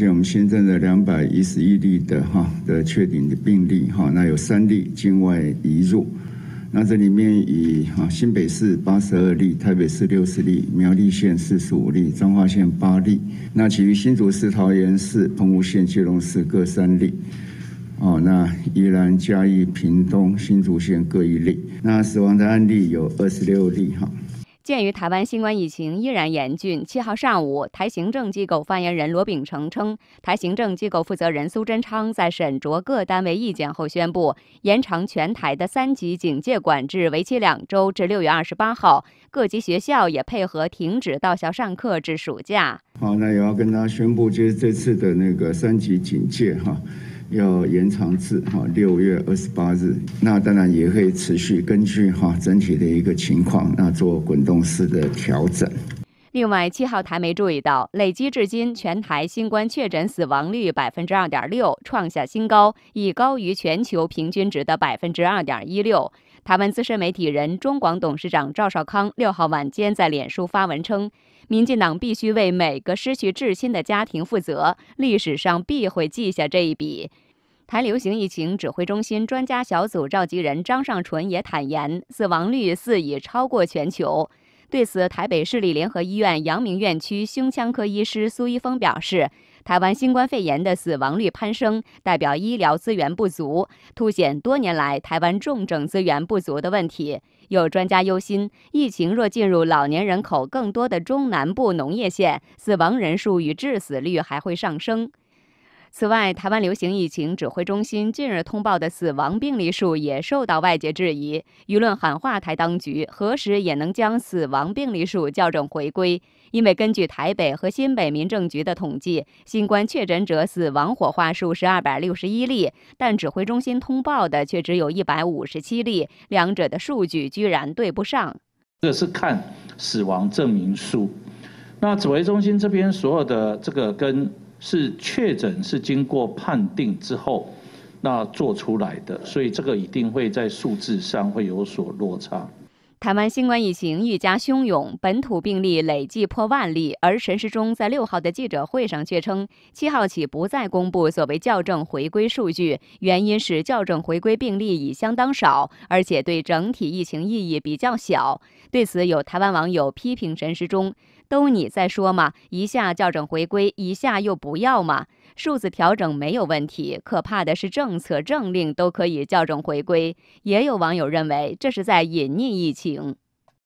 现我们新增的两百一十一例的哈的确诊的病例哈，那有三例境外移入，那这里面以啊新北市八十二例，台北市六十例，苗栗县四十五例，彰化县八例，那其余新竹市、桃园市、澎湖县、基隆市各三例，哦，那宜兰、嘉义、屏东、新竹县各一例，那死亡的案例有二十六例哈。鉴于台湾新冠疫情依然严峻，七号上午，台行政机构发言人罗秉成称，台行政机构负责人苏贞昌在审酌各单位意见后宣布，延长全台的三级警戒管制，为期两周，至六月二十八号。各级学校也配合停止到校上课至暑假。好，那也要跟大家宣布，就是这次的那个三级警戒，哈。要延长至哈六月二十八日，那当然也可以持续根据哈整体的一个情况，那做滚动式的调整。另外，七号台没注意到，累积至今全台新冠确诊死亡率百分之二点六，创下新高，已高于全球平均值的百分之二点一六。台湾资深媒体人中广董事长赵少康六号晚间在脸书发文称，民进党必须为每个失去至亲的家庭负责，历史上必会记下这一笔。台流行疫情指挥中心专家小组召集人张尚淳也坦言，死亡率似已超过全球。对此，台北市立联合医院阳明院区胸腔科医师苏一峰表示，台湾新冠肺炎的死亡率攀升，代表医疗资源不足，凸显多年来台湾重症资源不足的问题。有专家忧心，疫情若进入老年人口更多的中南部农业县，死亡人数与致死率还会上升。此外，台湾流行疫情指挥中心近日通报的死亡病例数也受到外界质疑，舆论喊话台当局何时也能将死亡病例数校正回归。因为根据台北和新北民政局的统计，新冠确诊者死亡火化数是二百六十一例，但指挥中心通报的却只有一百五十七例，两者的数据居然对不上。这是看死亡证明数，那指挥中心这边所有的这个跟。是确诊是经过判定之后，那做出来的，所以这个一定会在数字上会有所落差。台湾新冠疫情愈加汹涌，本土病例累计破万例，而陈时中在六号的记者会上却称，七号起不再公布所谓校正回归数据，原因是校正回归病例已相当少，而且对整体疫情意义比较小。对此，有台湾网友批评陈时中。都你在说嘛？一下校正回归，一下又不要嘛？数字调整没有问题，可怕的是政策政令都可以校正回归。也有网友认为这是在隐匿疫情。